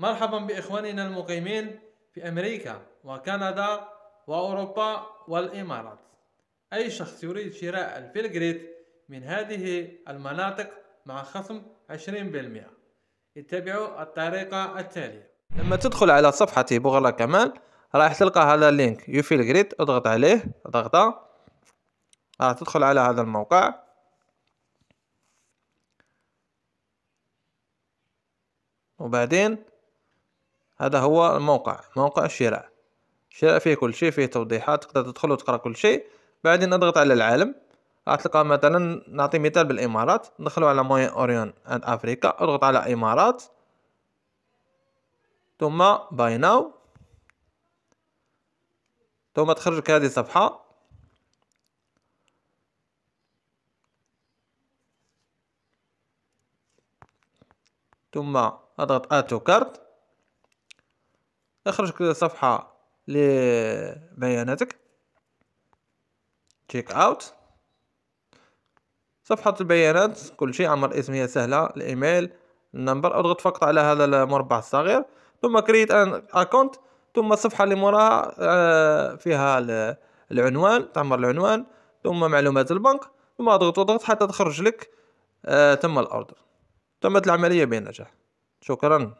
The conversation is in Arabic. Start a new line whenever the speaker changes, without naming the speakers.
مرحبا باخواننا المقيمين في امريكا وكندا واوروبا والامارات اي شخص يريد شراء الفلجريت من هذه المناطق مع خصم 20% اتبعوا الطريقة التالية لما تدخل على صفحه بغلا كمال راح تلقى هذا اللينك يوفيل جريد اضغط عليه ضغطة راح تدخل على هذا الموقع وبعدين هذا هو الموقع موقع الشراء الشراء فيه كل شيء فيه توضيحات تقدر تدخل وتقرا كل شيء بعدين اضغط على العالم غتلقى مثلا نعطي مثال بالامارات ندخلوا على موي اوريون اند افريكا اضغط على امارات ثم باي ناو ثم تخرجك هذه الصفحه ثم اضغط اتو كارت اخرج صفحة لبياناتك تشيك اوت صفحة البيانات كل شيء عمر اسمية سهلة الايميل النمبر اضغط فقط على هذا المربع الصغير ثم كريت ان اكونت ثم الصفحة اللي موراها آه، فيها العنوان تعمر العنوان ثم معلومات البنك ثم اضغط اضغط حتى تخرج لك آه، تم الاوردر تمت العملية بنجاح شكرا